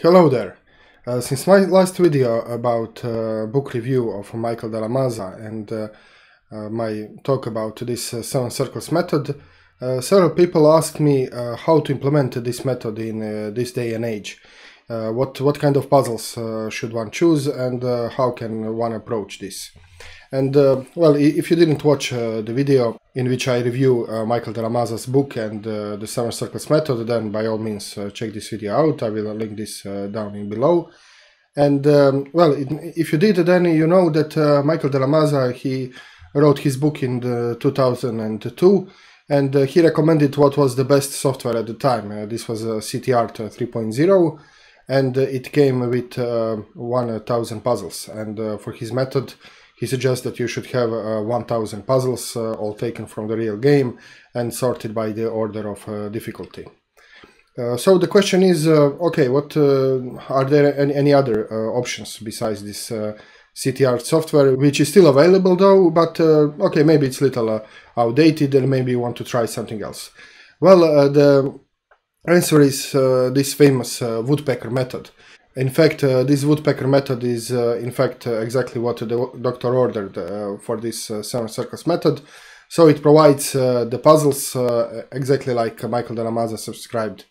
Hello there! Uh, since my last video uh, about uh, book review of Michael de la Maza and uh, uh, my talk about this uh, Seven Circles method, several people asked me how to implement this method in this day and age. what, what kind of puzzles should one choose and how can one approach this? And uh, well, if you didn't watch uh, the video in which I review uh, Michael de la Maza's book and uh, the Seven Circles method, then by all means uh, check this video out. I will link this uh, down in below. And um, well, it, if you did, then you know that Michael de la Maza he wrote his book in 2002, and he recommended what was the best software at the time. this was CTR 3.0 and it came with 1000 puzzles and for his method he suggests that you should have uh, 1000 puzzles, uh, all taken from the real game and sorted by the order of uh, difficulty. Uh, so the question is, uh, okay, what uh, are there any, any other options besides this CTR software, which is still available though, but okay, maybe it's a little outdated and maybe you want to try something else. Well, the answer is this famous woodpecker method. In fact, uh, this woodpecker method is, uh, in fact, uh, exactly what the doctor ordered uh, for this uh, seven circles method. So it provides uh, the puzzles uh, exactly like Michael de la Maza subscribed.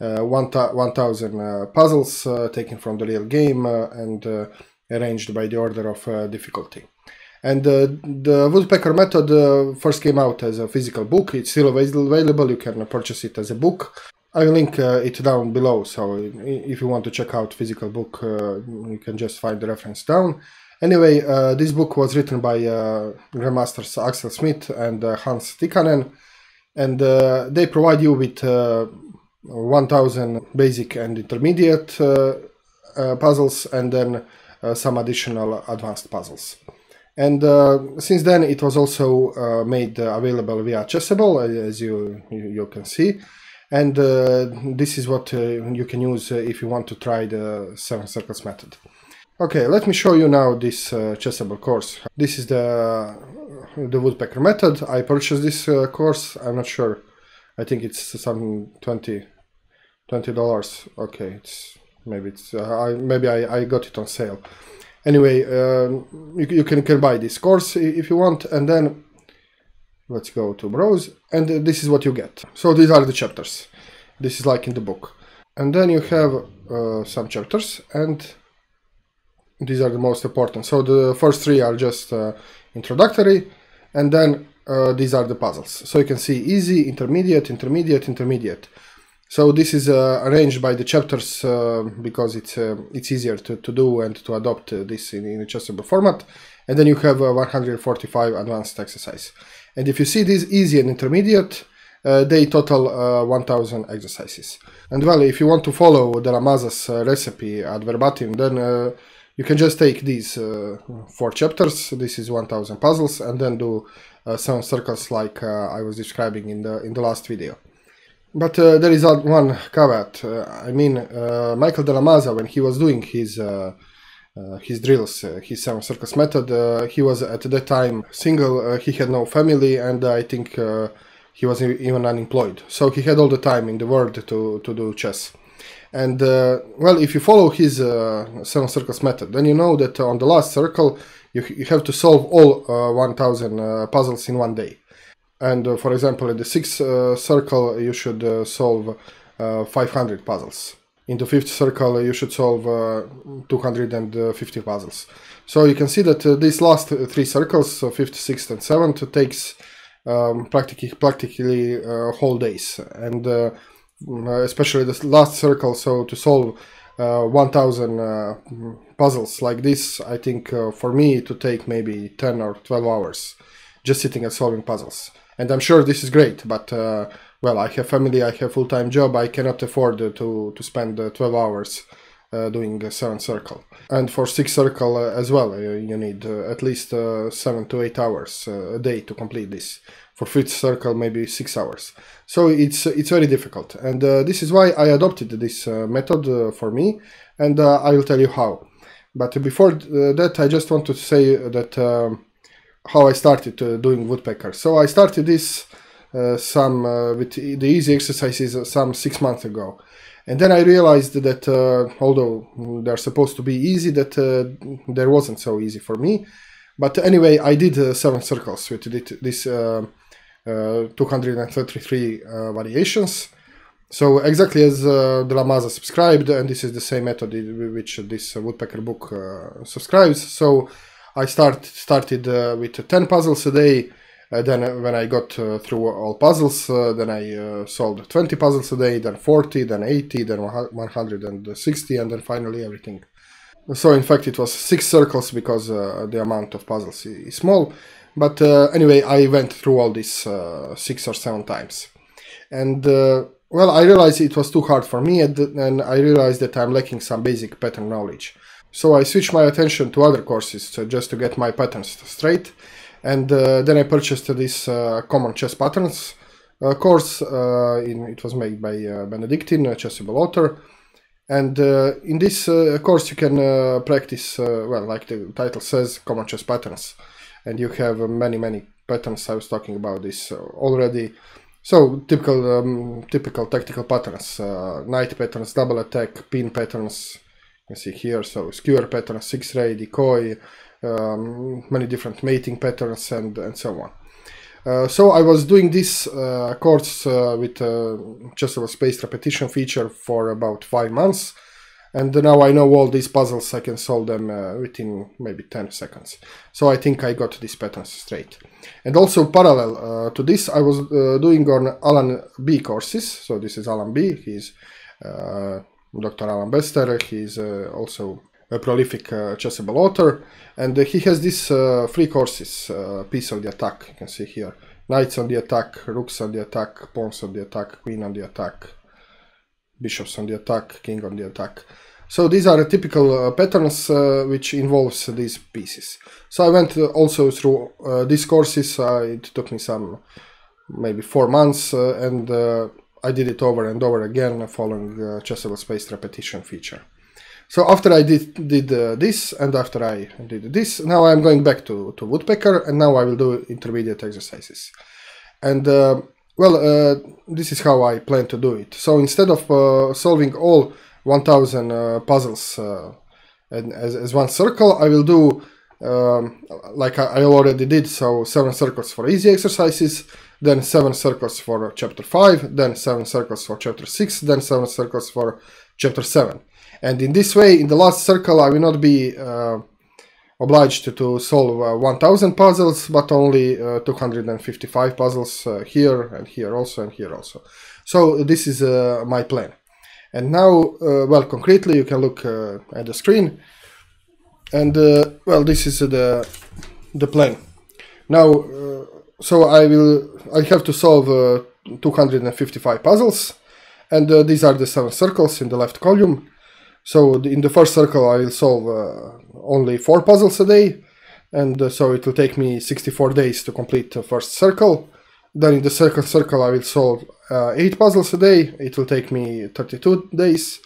1000 puzzles taken from the real game and arranged by the order of difficulty. And the woodpecker method first came out as a physical book. It's still available. You can purchase it as a book. I'll link uh, it down below, so if you want to check out physical book, uh, you can just find the reference down. Anyway, uh, this book was written by uh, Grandmasters Axel Smith and uh, Hans Tikkanen, and uh, they provide you with 1000 basic and intermediate puzzles, and then some additional advanced puzzles. And since then, it was also made available via Chessable, as you, you can see. And uh, this is what uh, you can use uh, if you want to try the seven circles method. Okay, let me show you now this uh, chessable course. This is the the woodpecker method. I purchased this uh, course. I'm not sure. I think it's some 20 dollars. Okay, it's maybe it's uh, I, maybe I, I got it on sale. Anyway, um, you, you can, can buy this course if you want, and then Let's go to browse and uh, this is what you get. So these are the chapters. This is like in the book. And then you have uh, some chapters and these are the most important. So the first three are just uh, introductory and then uh, these are the puzzles. So you can see easy, intermediate, intermediate, intermediate. So this is uh, arranged by the chapters uh, because it's uh, it's easier to, to do and to adopt uh, this in, in a chessable format. And then you have uh, 145 advanced exercise. And if you see these easy and intermediate, uh, they total 1000 exercises. And well, if you want to follow the Ramazas recipe ad verbatim, then you can just take these four chapters, this is 1000 puzzles, and then do some circles like I was describing in the, in the last video. But uh, there is one caveat. Uh, I mean, uh, Michael De La Maza, when he was doing his uh, uh, his drills, uh, his sound circus method, he was at that time single. he had no family, and I think he was even unemployed. So he had all the time in the world to to do chess. And well, if you follow his seven circus method, then you know that on the last circle you you have to solve all 1,000 puzzles in one day. And uh, for example, in the sixth uh, circle, you should uh, solve 500 puzzles. In the fifth circle, you should solve 250 puzzles. So you can see that these last three circles, so fifth, sixth, and seventh, takes um, practically practically whole days, and mm, especially this last circle. So to solve uh, 1000 uh, puzzles like this i think uh, for me to take maybe 10 or 12 hours just sitting and solving puzzles and I'm sure this is great, but uh, well, I have family, I have full-time job, I cannot afford to, to spend uh, 12 hours uh, doing a 7 circle. And for 6 circle uh, as well, uh, you need uh, at least 7 to 8 hours a day to complete this. For fifth circle, maybe 6 hours. So it's, it's very difficult. And this is why I adopted this method for me, and I will tell you how. But before that, I just want to say that um, how I started uh, doing woodpecker. So I started this uh, some uh, with the easy exercises uh, some six months ago. And then I realized that uh, although they're supposed to be easy, that there wasn't so easy for me. But anyway, I did seven circles with this 233 variations. So exactly as uh, De La Maza subscribed, and this is the same method which this woodpecker book uh, subscribes. So I start started uh, with 10 puzzles a day. Uh, then uh, when I got through all puzzles, then I solved 20 puzzles a day, then 40, then 80, then 160, and then finally everything. So in fact it was six circles because the amount of puzzles is small. But anyway, I went through all these six or seven times. And well, I realized it was too hard for me, and, and, I realized that I'm lacking some basic pattern knowledge. So I switched my attention to other courses so uh, just to get my patterns straight. And uh, then I purchased this uh, Common Chess Patterns uh, course. Uh, in, it was made by uh, Benedictine, a chessable author. And in this course you can practice, well, like the title says, Common Chess Patterns. And you have many, many patterns. I was talking about this already. So typical, um, typical tactical patterns, knight patterns, double attack, pin patterns, can see here, so skewer pattern, six ray, decoy, um, many different mating patterns and, and so on. Uh, so I was doing this uh, course uh, with uh, just a spaced repetition feature for about five months. And now I know all these puzzles, I can solve them uh, within maybe 10 seconds. So I think I got these patterns straight. And also parallel uh, to this, I was doing on Alan B courses. So this is Alan B, he's Dr. Alan Bester. He's uh, also a prolific uh, chessable author, and uh, he has these uh, three courses: uh, piece on the attack. You can see here: knights on the attack, rooks on the attack, pawns on the attack, queen on the attack, bishops on the attack, king on the attack. So these are typical patterns which involves these pieces. So I went also through these courses. it took me some maybe four months, and I did it over and over again following uh, Chessable spaced repetition feature. So after I did, did uh, this and after I did this, now I'm going back to, to Woodpecker and now I will do intermediate exercises. And uh, well, uh, this is how I plan to do it. So instead of uh, solving all 1000 uh, puzzles uh, as, as one circle, I will do um, like I already did, so seven circles for easy exercises, then 7 circles for chapter 5, then 7 circles for chapter 6, then 7 circles for chapter 7. And in this way, in the last circle, I will not be uh, obliged to, to solve uh, 1000 puzzles, but only uh, 255 puzzles uh, here and here also and here also. So this is uh, my plan. And now, uh, well, concretely, you can look at the screen. And, well, this is the, the plan. Now, so I will I have to solve uh, 255 puzzles and uh, these are the seven circles in the left column so in the first circle I will solve uh, only four puzzles a day and uh, so it will take me 64 days to complete the first circle then in the second circle I will solve uh, eight puzzles a day it will take me 32 days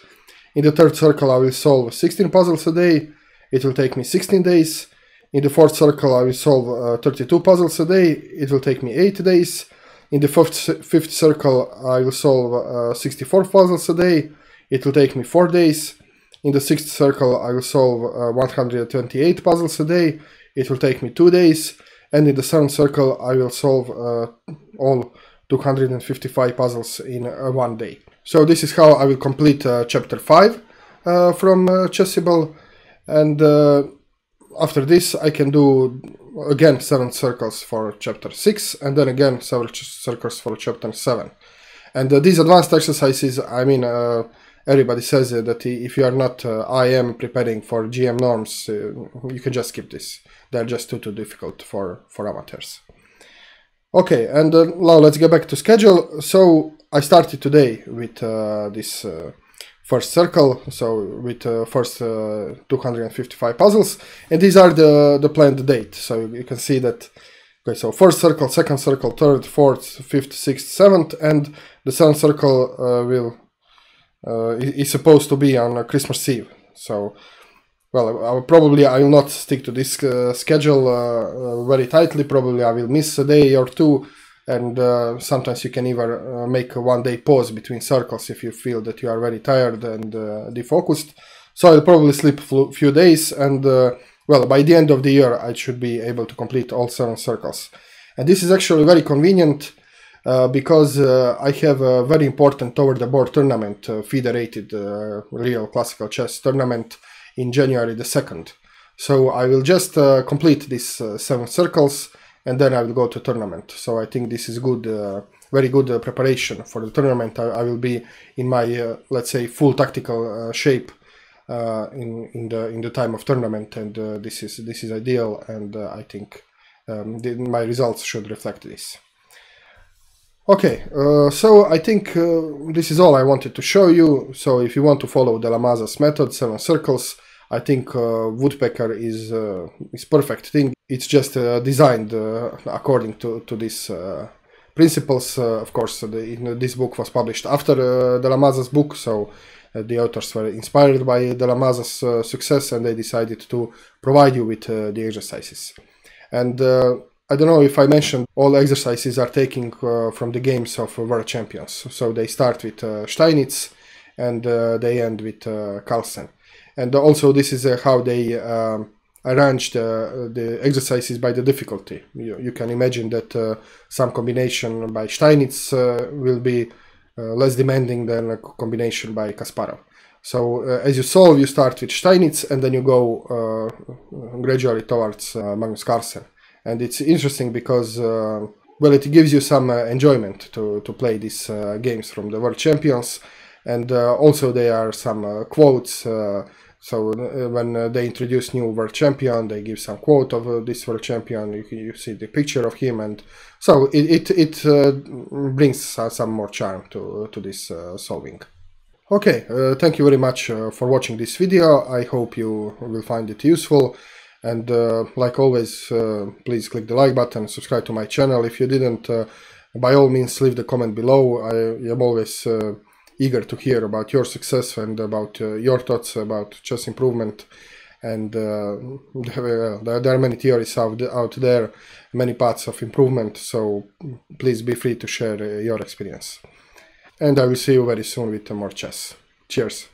in the third circle I will solve 16 puzzles a day it will take me 16 days in the fourth circle, I will solve uh, 32 puzzles a day. It will take me 8 days. In the fifth, fifth circle, I will solve uh, 64 puzzles a day. It will take me 4 days. In the sixth circle, I will solve uh, 128 puzzles a day. It will take me 2 days. And in the seventh circle, I will solve uh, all 255 puzzles in uh, one day. So this is how I will complete uh, chapter 5 from Chessable. And after this I can do again seven circles for chapter 6 and then again several circles for chapter 7 and uh, these advanced exercises I mean uh, everybody says uh, that if you are not uh, I am preparing for GM norms uh, you can just skip this they're just too too difficult for for amateurs okay and uh, now let's get back to schedule so I started today with this first circle, so with uh, first uh, 255 puzzles, and these are the, the planned date. So you can see that, okay, so first circle, second circle, third, fourth, fifth, sixth, seventh, and the seventh circle uh, will uh, is supposed to be on uh, Christmas Eve. So, well, I, probably I will not stick to this uh, schedule very tightly. Probably I will miss a day or two and uh, sometimes you can even uh, make a one day pause between circles if you feel that you are very tired and uh, defocused so i'll probably sleep a few days and uh, well by the end of the year i should be able to complete all seven circles and this is actually very convenient uh, because uh, i have a very important over the board tournament federated real classical chess tournament in january the 2nd so i will just complete these seven circles and then I will go to tournament. So I think this is good, uh, very good uh, preparation for the tournament. I, I will be in my uh, let's say full tactical uh, shape uh, in in the in the time of tournament, and uh, this is this is ideal. And I think um, the, my results should reflect this. Okay, so I think this is all I wanted to show you. So if you want to follow De La Maza's method, seven circles, I think woodpecker is is perfect thing it's just uh, designed uh, according to, to this uh, principles. of course, the, in, this book was published after uh, De La Maza's book, so uh, the authors were inspired by De La Maza's uh, success and they decided to provide you with uh, the exercises. And I don't know if I mentioned all exercises are taking from the games of world champions. So they start with Steinitz and they end with Carlsen. And also this is how they um, arrange the, uh, the exercises by the difficulty. You, you can imagine that uh, some combination by Steinitz uh, will be uh, less demanding than a combination by Kasparov. So uh, as you solve, you start with Steinitz and then you go uh, gradually towards Magnus Carlsen. And it's interesting because, well, it gives you some enjoyment to, to play these games from the world champions. And also there are some quotes so uh, when uh, they introduce new world champion, they give some quote of uh, this world champion. You, you see the picture of him, and so it it, it brings some more charm to to this solving. Okay, uh, thank you very much uh, for watching this video. I hope you will find it useful. And uh, like always, please click the like button, subscribe to my channel. If you didn't, by all means, leave the comment below. I am always eager to hear about your success and about uh, your thoughts about chess improvement and uh, uh, there, are many theories out, out there, many paths of improvement, so please be free to share uh, your experience. And I will see you very soon with more chess. Cheers!